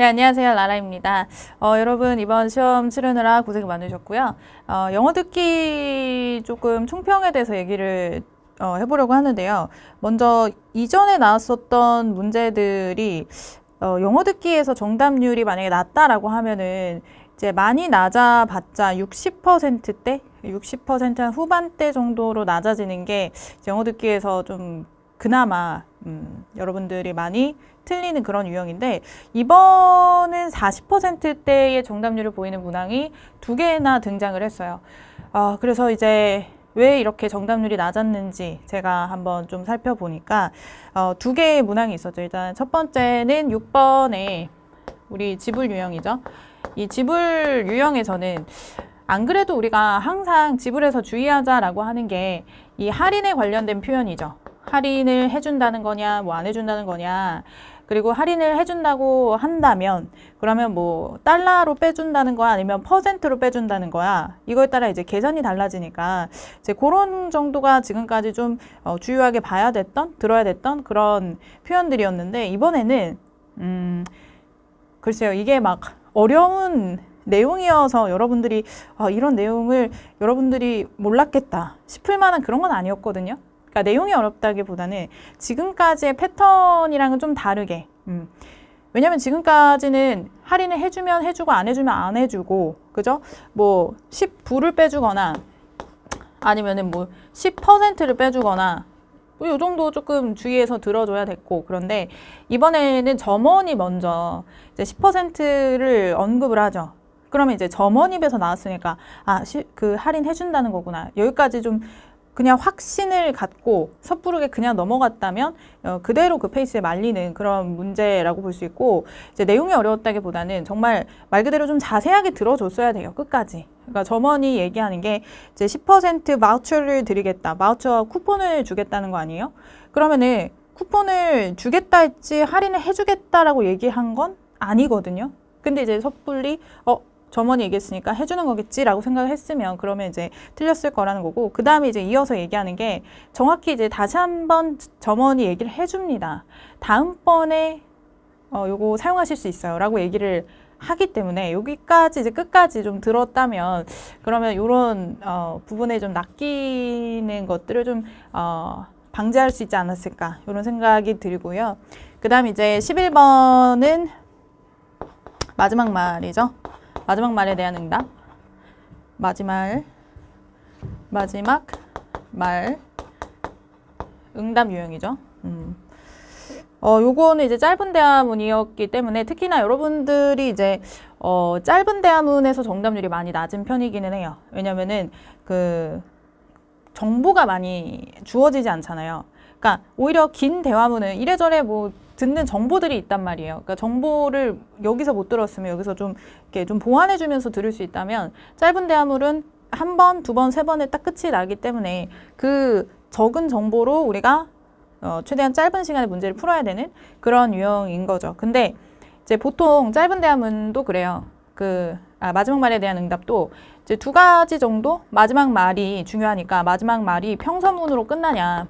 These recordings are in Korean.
네, 안녕하세요. 라라입니다. 어, 여러분, 이번 시험 치르느라 고생 많으셨고요. 어, 영어 듣기 조금 총평에 대해서 얘기를 어, 해보려고 하는데요. 먼저 이전에 나왔었던 문제들이 어, 영어 듣기에서 정답률이 만약에 낮다라고 하면은 이제 많이 낮아봤자 60%대? 60%한 후반대 정도로 낮아지는 게 영어 듣기에서 좀 그나마 음, 여러분들이 많이 틀리는 그런 유형인데 이번은 40%대의 정답률을 보이는 문항이 두 개나 등장을 했어요. 어, 그래서 이제 왜 이렇게 정답률이 낮았는지 제가 한번 좀 살펴보니까 어, 두 개의 문항이 있었죠. 일단 첫 번째는 6번에 우리 지불 유형이죠. 이 지불 유형에서는 안 그래도 우리가 항상 지불에서 주의하자라고 하는 게 이 할인에 관련된 표현이죠. 할인을 해준다는 거냐 뭐 안 해준다는 거냐 그리고 할인을 해준다고 한다면 그러면 뭐 달러로 빼준다는 거야 아니면 퍼센트로 빼준다는 거야 이거에 따라 이제 계산이 달라지니까 이제 그런 정도가 지금까지 좀 어, 주요하게 봐야 됐던 들어야 됐던 그런 표현들이었는데 이번에는 음 글쎄요 이게 막 어려운 내용이어서 여러분들이 아, 이런 내용을 여러분들이 몰랐겠다 싶을 만한 그런 건 아니었거든요 그러니까 내용이 어렵다기보다는 지금까지의 패턴이랑은 좀 다르게 음. 왜냐면 지금까지는 할인을 해주면 해주고 안 해주면 안 해주고 그죠? 뭐 10불을 빼주거나 아니면은 뭐 10%를 빼주거나 이 뭐 정도 조금 주의해서 들어줘야 됐고 그런데 이번에는 점원이 먼저 이제 10%를 언급을 하죠. 그러면 이제 점원 입에서 나왔으니까 아 그 할인 해준다는 거구나 여기까지 좀 그냥 확신을 갖고 섣부르게 그냥 넘어갔다면 어, 그대로 그 페이스에 말리는 그런 문제라고 볼 수 있고 이제 내용이 어려웠다기보다는 정말 말 그대로 좀 자세하게 들어줬어야 돼요 끝까지 그러니까 점원이 얘기하는 게 이제 10% 마우처를 드리겠다 마우처 쿠폰을 주겠다는 거 아니에요 그러면은 쿠폰을 주겠다 했지 할인을 해주겠다라고 얘기한 건 아니거든요 근데 이제 섣불리 어 점원이 얘기했으니까 해주는 거겠지라고 생각을 했으면 그러면 이제 틀렸을 거라는 거고 그 다음에 이제 이어서 얘기하는 게 정확히 이제 다시 한 번 점원이 얘기를 해줍니다. 다음번에 어, 요거 사용하실 수 있어요 라고 얘기를 하기 때문에 여기까지 이제 끝까지 좀 들었다면 그러면 요런 어, 부분에 좀 낚이는 것들을 좀 어, 방지할 수 있지 않았을까 이런 생각이 들고요. 그 다음 이제 11번은 마지막 말이죠. 마지막 말에 대한 응답. 마지막 마지막 말 응답 유형이죠. 음. 어, 요거는 이제 짧은 대화문이었기 때문에 특히나 여러분들이 이제 어, 짧은 대화문에서 정답률이 많이 낮은 편이기는 해요. 왜냐면은 그 정보가 많이 주어지지 않잖아요. 그러니까 오히려 긴 대화문은 이래저래 뭐 듣는 정보들이 있단 말이에요. 그러니까 정보를 여기서 못 들었으면 여기서 좀 이렇게 좀 보완해 주면서 들을 수 있다면 짧은 대화물은 한 번, 두 번, 세 번에 딱 끝이 나기 때문에 그 적은 정보로 우리가 어, 최대한 짧은 시간에 문제를 풀어야 되는 그런 유형인 거죠. 근데 이제 보통 짧은 대화문도 그래요. 그 아, 마지막 말에 대한 응답도 이제 두 가지 정도 마지막 말이 중요하니까 마지막 말이 평서문으로 끝나냐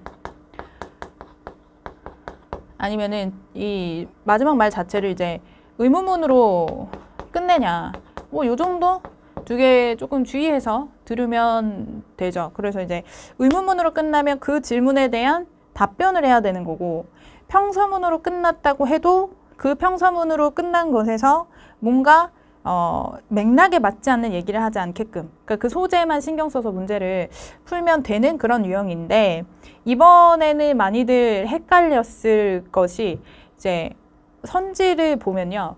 아니면은 이 마지막 말 자체를 이제 의문문으로 끝내냐 뭐 요 정도 두 개 조금 주의해서 들으면 되죠. 그래서 이제 의문문으로 끝나면 그 질문에 대한 답변을 해야 되는 거고 평서문으로 끝났다고 해도 그 평서문으로 끝난 것에서 뭔가 어, 맥락에 맞지 않는 얘기를 하지 않게끔 그러니까 그 소재만 신경 써서 문제를 풀면 되는 그런 유형인데 이번에는 많이들 헷갈렸을 것이 이제 선지를 보면요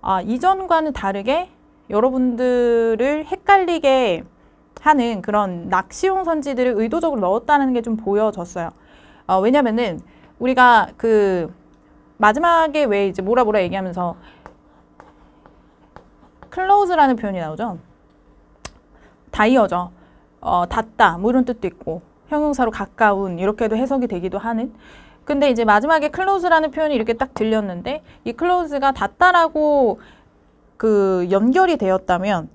아 이전과는 다르게 여러분들을 헷갈리게 하는 그런 낚시용 선지들을 의도적으로 넣었다는 게 좀 보여졌어요 어, 왜냐면은 우리가 그 마지막에 왜 이제 뭐라 뭐라 얘기하면서 close라는 표현이 나오죠. 다이어죠. 어, 닫다 뭐 이런 뜻도 있고 형용사로 가까운 이렇게도 해석이 되기도 하는 근데 이제 마지막에 close라는 표현이 이렇게 딱 들렸는데 이 close가 닫다라고 그 연결이 되었다면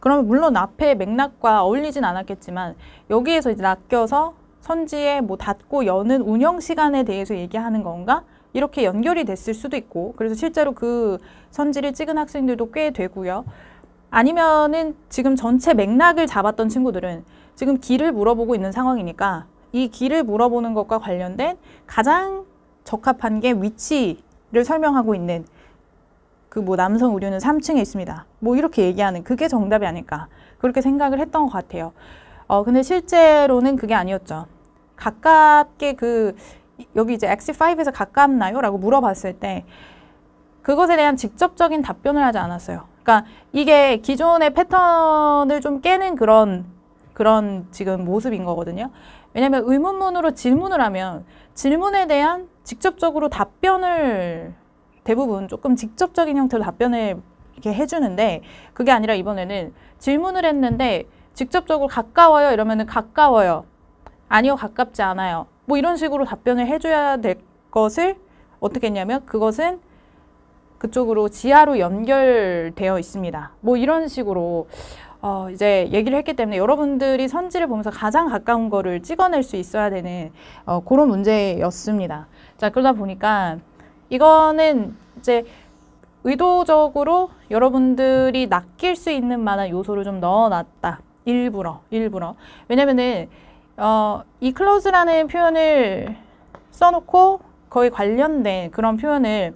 그러면 물론 앞에 맥락과 어울리진 않았겠지만 여기에서 이제 낚여서 선지에 뭐 닫고 여는 운영 시간에 대해서 얘기하는 건가 이렇게 연결이 됐을 수도 있고 그래서 실제로 그 선지를 찍은 학생들도 꽤 되고요. 아니면은 지금 전체 맥락을 잡았던 친구들은 지금 길을 물어보고 있는 상황이니까 이 길을 물어보는 것과 관련된 가장 적합한 게 위치를 설명하고 있는 그 뭐 남성 의류는 3층에 있습니다. 뭐 이렇게 얘기하는 그게 정답이 아닐까 그렇게 생각을 했던 것 같아요. 어 근데 실제로는 그게 아니었죠. 가깝게 그 여기 이제 X5에서 가깝나요? 라고 물어봤을 때 그것에 대한 직접적인 답변을 하지 않았어요. 그러니까 이게 기존의 패턴을 좀 깨는 그런 그런 지금 모습인 거거든요. 왜냐하면 의문문으로 질문을 하면 질문에 대한 직접적으로 답변을 대부분 조금 직접적인 형태로 답변을 이렇게 해주는데 그게 아니라 이번에는 질문을 했는데 직접적으로 가까워요 이러면은 가까워요 아니요 가깝지 않아요 뭐 이런 식으로 답변을 해줘야 될 것을 어떻게 했냐면 그것은 그쪽으로 지하로 연결되어 있습니다. 뭐 이런 식으로 어 이제 얘기를 했기 때문에 여러분들이 선지를 보면서 가장 가까운 거를 찍어낼 수 있어야 되는 어 그런 문제였습니다. 자 그러다 보니까 이거는 이제 의도적으로 여러분들이 낚일 수 있는 만한 요소를 좀 넣어놨다. 일부러 일부러 왜냐면은 어, 이 클로즈라는 표현을 써놓고 거의 관련된 그런 표현을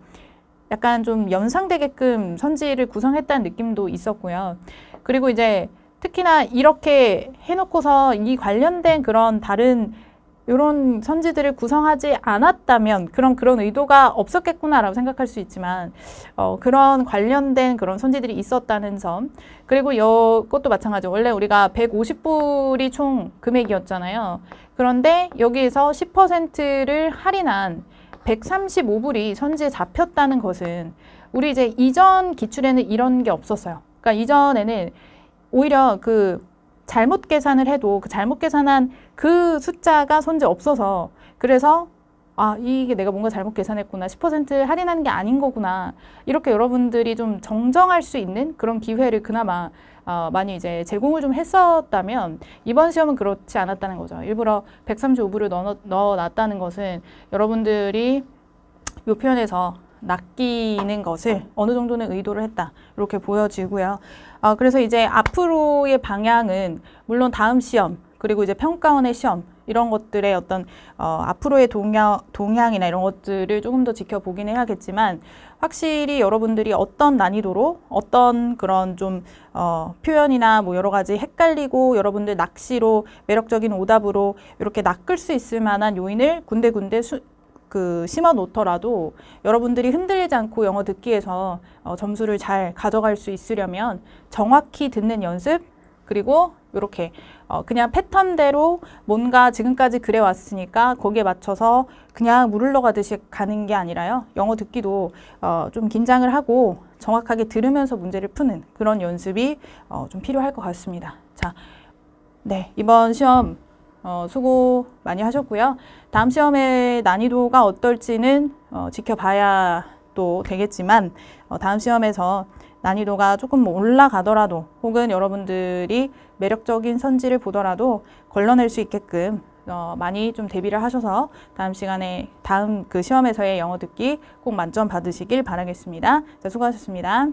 약간 좀 연상되게끔 선지를 구성했다는 느낌도 있었고요. 그리고 이제 특히나 이렇게 해놓고서 이 관련된 그런 다른 이런 선지들을 구성하지 않았다면 그런 그런 의도가 없었겠구나라고 생각할 수 있지만 어, 그런 관련된 그런 선지들이 있었다는 점 그리고 이것도 마찬가지 원래 우리가 150불이 총 금액이었잖아요 그런데 여기에서 10%를 할인한 135불이 선지에 잡혔다는 것은 우리 이제 이전 기출에는 이런 게 없었어요 그러니까 이전에는 오히려 그 잘못 계산을 해도 그 잘못 계산한 그 숫자가 손재 없어서 그래서 아 이게 내가 뭔가 잘못 계산했구나 10% 할인하는 게 아닌 거구나 이렇게 여러분들이 좀 정정할 수 있는 그런 기회를 그나마 어, 많이 이제 제공을 좀 했었다면 이번 시험은 그렇지 않았다는 거죠 일부러 135부를 넣어, 놨다는 것은 여러분들이 요 표현에서 낚이는 것을 어느 정도는 의도를 했다. 이렇게 보여지고요. 어, 그래서 이제 앞으로의 방향은 물론 다음 시험 그리고 이제 평가원의 시험 이런 것들의 어떤 어, 앞으로의 동향, 동향이나 이런 것들을 조금 더 지켜보긴 해야겠지만 확실히 여러분들이 어떤 난이도로 어떤 그런 좀 어, 표현이나 뭐 여러 가지 헷갈리고 여러분들 낚시로 매력적인 오답으로 이렇게 낚을 수 있을 만한 요인을 군데군데 수, 그 심화 놓더라도 여러분들이 흔들리지 않고 영어 듣기에서 어, 점수를 잘 가져갈 수 있으려면 정확히 듣는 연습 그리고 이렇게 어, 그냥 패턴대로 뭔가 지금까지 그래왔으니까 거기에 맞춰서 그냥 물을 넣어가듯이 가는 게 아니라요. 영어 듣기도 어, 좀 긴장을 하고 정확하게 들으면서 문제를 푸는 그런 연습이 어, 좀 필요할 것 같습니다. 자, 네 이번 시험 어, 수고 많이 하셨고요. 다음 시험의 난이도가 어떨지는 어, 지켜봐야 또 되겠지만 어, 다음 시험에서 난이도가 조금 뭐 올라가더라도 혹은 여러분들이 매력적인 선지를 보더라도 걸러낼 수 있게끔 어, 많이 좀 대비를 하셔서 다음 시간에 다음 그 시험에서의 영어 듣기 꼭 만점 받으시길 바라겠습니다. 자, 수고하셨습니다.